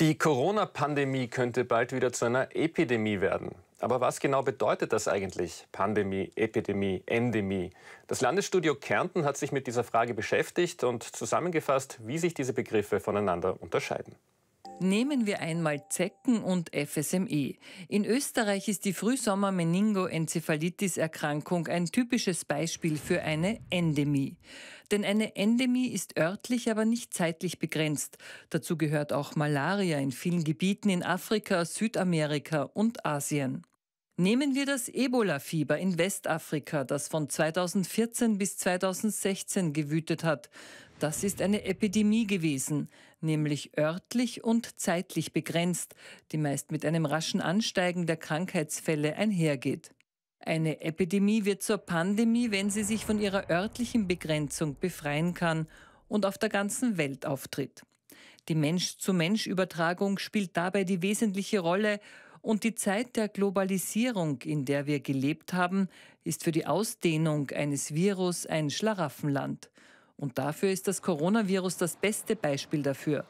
Die Corona-Pandemie könnte bald wieder zu einer Epidemie werden. Aber was genau bedeutet das eigentlich? Pandemie, Epidemie, Endemie? Das Landesstudio Kärnten hat sich mit dieser Frage beschäftigt und zusammengefasst, wie sich diese Begriffe voneinander unterscheiden. Nehmen wir einmal Zecken und FSME. In Österreich ist die Frühsommer-Meningoenzephalitis-Erkrankung ein typisches Beispiel für eine Endemie. Denn eine Endemie ist örtlich, aber nicht zeitlich begrenzt. Dazu gehört auch Malaria in vielen Gebieten in Afrika, Südamerika und Asien. Nehmen wir das Ebola-Fieber in Westafrika, das von 2014 bis 2016 gewütet hat. Das ist eine Epidemie gewesen, nämlich örtlich und zeitlich begrenzt, die meist mit einem raschen Ansteigen der Krankheitsfälle einhergeht. Eine Epidemie wird zur Pandemie, wenn sie sich von ihrer örtlichen Begrenzung befreien kann und auf der ganzen Welt auftritt. Die Mensch-zu-Mensch-Übertragung spielt dabei die wesentliche Rolle und die Zeit der Globalisierung, in der wir gelebt haben, ist für die Ausdehnung eines Virus ein Schlaraffenland. Und dafür ist das Coronavirus das beste Beispiel dafür.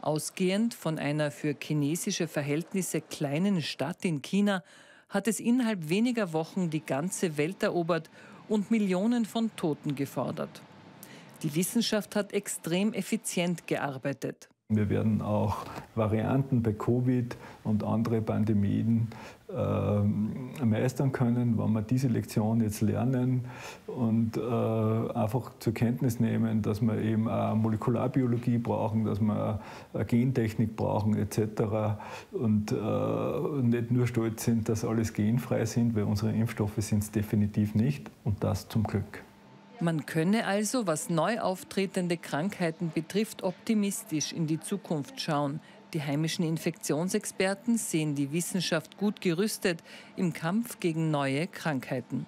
Ausgehend von einer für chinesische Verhältnisse kleinen Stadt in China hat es innerhalb weniger Wochen die ganze Welt erobert und Millionen von Toten gefordert. Die Wissenschaft hat extrem effizient gearbeitet. Wir werden auch Varianten bei Covid und andere Pandemien äh, meistern können, wenn wir diese Lektion jetzt lernen und äh, einfach zur Kenntnis nehmen, dass wir eben auch Molekularbiologie brauchen, dass wir Gentechnik brauchen etc. Und äh, nicht nur stolz sind, dass alles genfrei sind, weil unsere Impfstoffe sind es definitiv nicht und das zum Glück. Man könne also, was neu auftretende Krankheiten betrifft, optimistisch in die Zukunft schauen. Die heimischen Infektionsexperten sehen die Wissenschaft gut gerüstet im Kampf gegen neue Krankheiten.